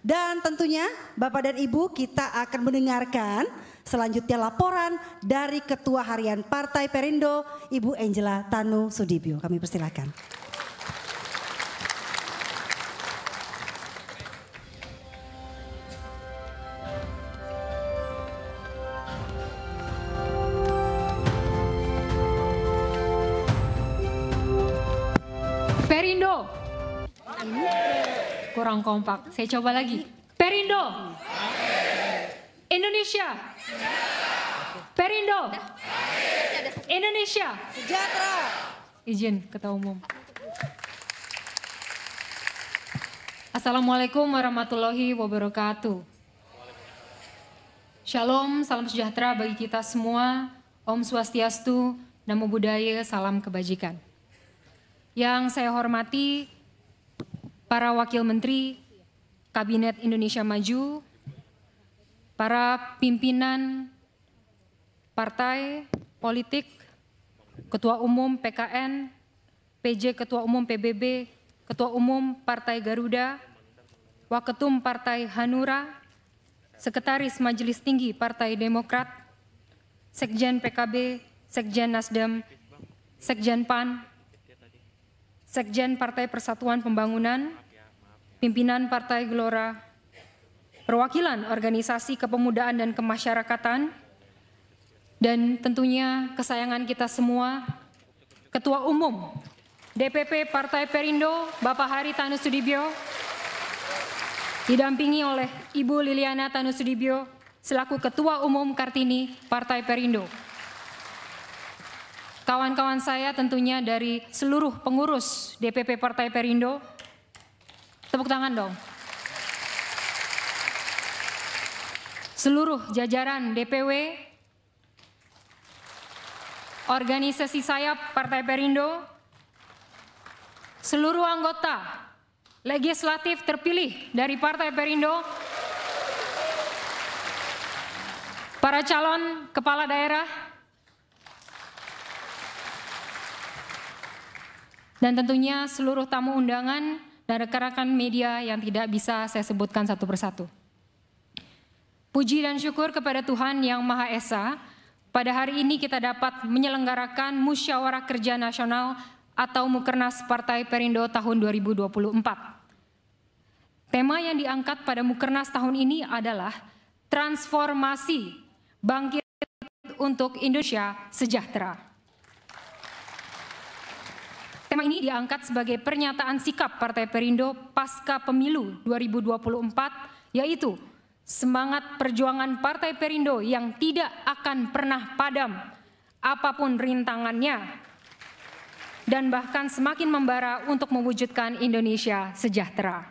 Dan tentunya Bapak dan Ibu kita akan mendengarkan selanjutnya laporan dari Ketua Harian Partai Perindo Ibu Angela Tanu Sudibyo. Kami persilakan. Perindo. Yeah kurang kompak. Saya coba lagi. Perindo. Indonesia. Perindo. Indonesia. Sejahtera. Izin ketua umum. Assalamualaikum warahmatullahi wabarakatuh. Shalom, salam sejahtera bagi kita semua. Om Swastiastu, Namo Buddhaya, salam kebajikan. Yang saya hormati para wakil menteri Kabinet Indonesia Maju, para pimpinan partai politik, Ketua Umum PKN, PJ Ketua Umum PBB, Ketua Umum Partai Garuda, Waketum Partai Hanura, Sekretaris Majelis Tinggi Partai Demokrat, Sekjen PKB, Sekjen Nasdem, Sekjen PAN, Sekjen Partai Persatuan Pembangunan, pimpinan Partai Gelora, perwakilan organisasi kepemudaan dan kemasyarakatan, dan tentunya kesayangan kita semua, Ketua Umum DPP Partai Perindo, Bapak Hari Tanusudibyo, didampingi oleh Ibu Liliana Tanusudibyo, selaku Ketua Umum Kartini Partai Perindo kawan-kawan saya tentunya dari seluruh pengurus DPP Partai Perindo. Tepuk tangan dong. Seluruh jajaran DPW, organisasi sayap Partai Perindo, seluruh anggota legislatif terpilih dari Partai Perindo, para calon kepala daerah, dan tentunya seluruh tamu undangan dan rekan-rekan media yang tidak bisa saya sebutkan satu persatu. Puji dan syukur kepada Tuhan Yang Maha Esa, pada hari ini kita dapat menyelenggarakan Musyawarah Kerja Nasional atau Mukernas Partai Perindo tahun 2024. Tema yang diangkat pada Mukernas tahun ini adalah transformasi bangkit untuk Indonesia sejahtera. Tema ini diangkat sebagai pernyataan sikap Partai Perindo pasca pemilu 2024 yaitu semangat perjuangan Partai Perindo yang tidak akan pernah padam apapun rintangannya dan bahkan semakin membara untuk mewujudkan Indonesia sejahtera.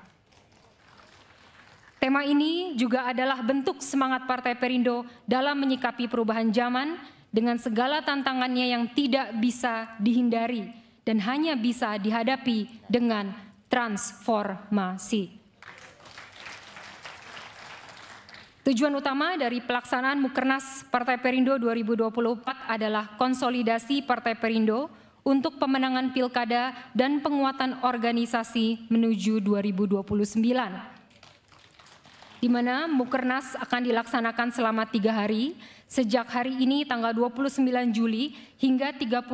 Tema ini juga adalah bentuk semangat Partai Perindo dalam menyikapi perubahan zaman dengan segala tantangannya yang tidak bisa dihindari dan hanya bisa dihadapi dengan transformasi. Tujuan utama dari pelaksanaan Mukernas Partai Perindo 2024 adalah konsolidasi Partai Perindo untuk pemenangan pilkada dan penguatan organisasi menuju 2029 di mana Mukernas akan dilaksanakan selama tiga hari, sejak hari ini tanggal 29 Juli hingga 31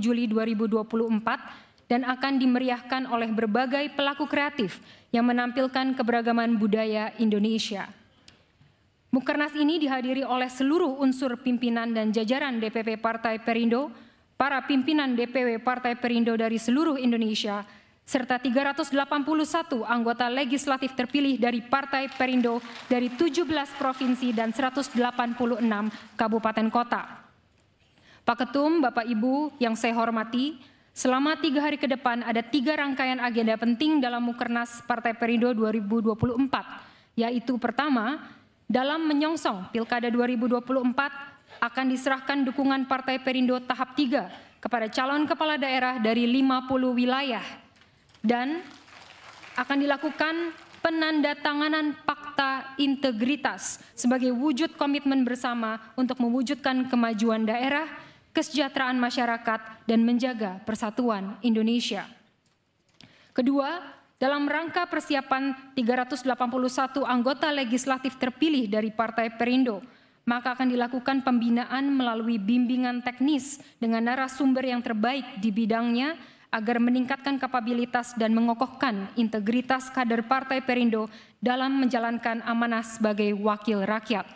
Juli 2024 dan akan dimeriahkan oleh berbagai pelaku kreatif yang menampilkan keberagaman budaya Indonesia. Mukernas ini dihadiri oleh seluruh unsur pimpinan dan jajaran DPP Partai Perindo, para pimpinan DPW Partai Perindo dari seluruh Indonesia, serta 381 anggota legislatif terpilih dari Partai Perindo dari 17 provinsi dan 186 kabupaten kota. Pak Ketum, Bapak Ibu yang saya hormati, selama tiga hari ke depan ada tiga rangkaian agenda penting dalam Mukernas Partai Perindo 2024, yaitu pertama, dalam menyongsong Pilkada 2024 akan diserahkan dukungan Partai Perindo tahap 3 kepada calon kepala daerah dari 50 wilayah dan akan dilakukan penandatanganan fakta integritas sebagai wujud komitmen bersama untuk mewujudkan kemajuan daerah, kesejahteraan masyarakat, dan menjaga persatuan Indonesia. Kedua, dalam rangka persiapan 381 anggota legislatif terpilih dari Partai Perindo, maka akan dilakukan pembinaan melalui bimbingan teknis dengan narasumber yang terbaik di bidangnya agar meningkatkan kapabilitas dan mengokohkan integritas kader Partai Perindo dalam menjalankan amanah sebagai wakil rakyat.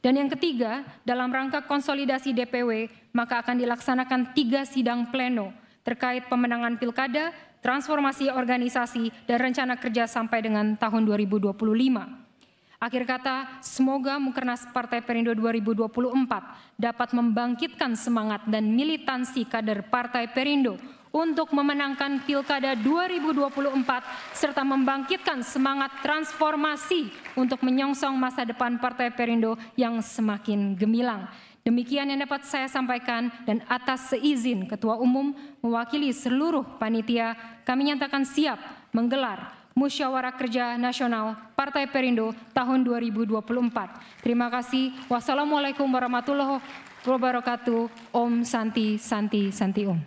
Dan yang ketiga, dalam rangka konsolidasi DPW, maka akan dilaksanakan tiga sidang pleno terkait pemenangan pilkada, transformasi organisasi, dan rencana kerja sampai dengan tahun 2025. Akhir kata, semoga Mukernas Partai Perindo 2024 dapat membangkitkan semangat dan militansi kader Partai Perindo untuk memenangkan Pilkada 2024 serta membangkitkan semangat transformasi untuk menyongsong masa depan Partai Perindo yang semakin gemilang. Demikian yang dapat saya sampaikan dan atas seizin Ketua Umum mewakili seluruh panitia kami nyatakan siap menggelar Musyawarah Kerja Nasional Partai Perindo tahun 2024. Terima kasih. Wassalamualaikum warahmatullahi wabarakatuh. Om Santi Santi Santi Om.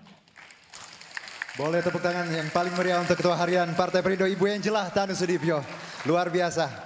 Boleh tepuk tangan yang paling meriah untuk Ketua Harian Partai Perindo Ibu Angela Tanusudibyo. Luar biasa.